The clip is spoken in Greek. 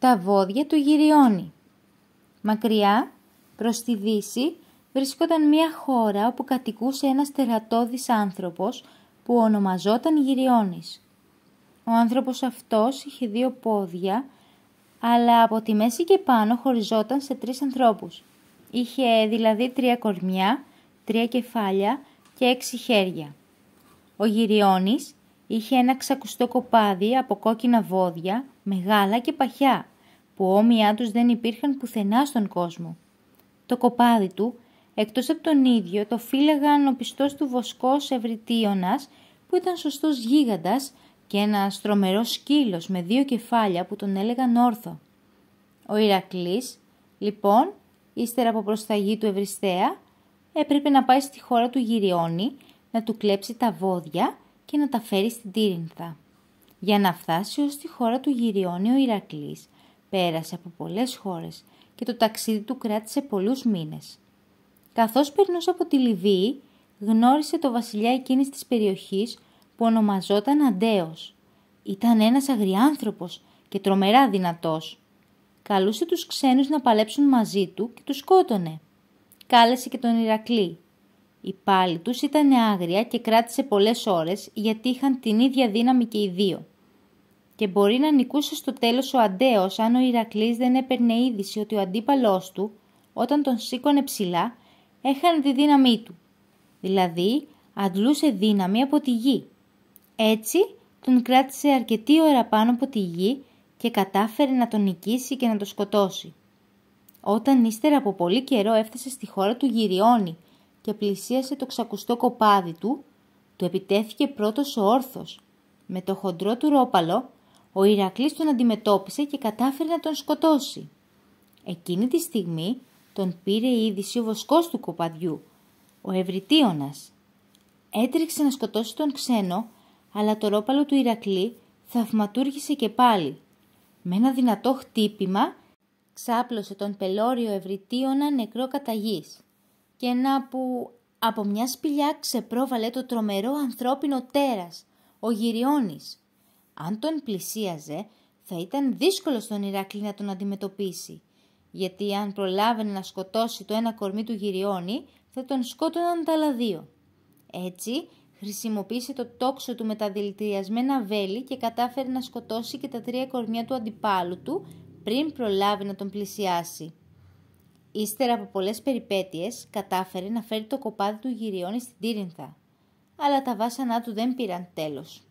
τα βόδια του γυριώνει. Μακριά, προς τη δύση, βρισκόταν μια χώρα όπου κατοικούσε ένας τερατώδης άνθρωπος που ονομαζόταν Γυριώνης. Ο άνθρωπος αυτός είχε δύο πόδια, αλλά από τη μέση και πάνω χωριζόταν σε τρεις ανθρώπους. Είχε δηλαδή τρία κορμιά, τρία κεφάλια και έξι χέρια. Ο Γυριώνης είχε ένα ξακουστό κοπάδι από κόκκινα βόδια, μεγάλα και παχιά, που όμοιά τους δεν υπήρχαν πουθενά στον κόσμο. Το κοπάδι του, εκτός από τον ίδιο, το φύλαγαν ο πιστός του βοσκός Ευρυτίωνας, που ήταν σωστός γίγαντας και ένας τρομερός σκύλος με δύο κεφάλια που τον έλεγαν όρθο. Ο Ηρακλής, λοιπόν, ύστερα από προσταγή του Ευριστέα, έπρεπε να πάει στη χώρα του Γυριώνη, να του κλέψει τα βόδια και να τα φέρει στην Τύρινθα. Για να φτάσει ως τη χώρα του Γυριώνει ο Ηρακλής, πέρασε από πολλές χώρες και το ταξίδι του κράτησε πολλούς μήνες. Καθώς περνούσε από τη Λιβύη, γνώρισε το βασιλιά εκείνης της περιοχής που ονομαζόταν Αντέος. Ήταν ένας αγριάνθρωπος και τρομερά δυνατός. Καλούσε τους ξένους να παλέψουν μαζί του και τους σκότωνε. Κάλεσε και τον Ηρακλή η πάλη τους ήταν άγρια και κράτησε πολλές ώρες γιατί είχαν την ίδια δύναμη και οι δύο. Και μπορεί να νικούσε στο τέλος ο Αντέος αν ο Ηρακλής δεν έπαιρνε είδηση ότι ο αντίπαλός του, όταν τον σήκωνε ψηλά, έχανε τη δύναμή του. Δηλαδή, αντλούσε δύναμη από τη γη. Έτσι, τον κράτησε αρκετή ώρα πάνω από τη γη και κατάφερε να τον νικήσει και να τον σκοτώσει. Όταν ύστερα από πολύ καιρό έφτασε στη χώρα του Γυριώνη, και πλησίασε το ξακουστό κοπάδι του, του επιτέθηκε πρώτος ο όρθος. Με το χοντρό του ρόπαλο, ο Ηρακλής τον αντιμετώπισε και κατάφερε να τον σκοτώσει. Εκείνη τη στιγμή τον πήρε η είδηση ο βοσκός του κοπαδιού, ο Ευρυτίωνας. Έτρεξε να σκοτώσει τον ξένο, αλλά το ρόπαλο του Ηρακλή θαυματούργησε και πάλι. Με ένα δυνατό χτύπημα ξάπλωσε τον πελώριο Ευρυτίωνα νεκρό καταγής να που από μια σπηλιά ξεπρόβαλε το τρομερό ανθρώπινο τέρας, ο Γυριώνης. Αν τον πλησίαζε, θα ήταν δύσκολο στον Ηρακλή να τον αντιμετωπίσει, γιατί αν προλάβαινε να σκοτώσει το ένα κορμί του Γυριώνη, θα τον σκότωναν τα άλλα δύο. Έτσι, χρησιμοποίησε το τόξο του με τα δηλητηριασμένα βέλη και κατάφερε να σκοτώσει και τα τρία κορμιά του αντιπάλου του πριν προλάβει να τον πλησιάσει. Ύστερα από πολλές περιπέτειες κατάφερε να φέρει το κοπάδι του γυριών στην Τύρινθα, αλλά τα βάσανά του δεν πήραν τέλος.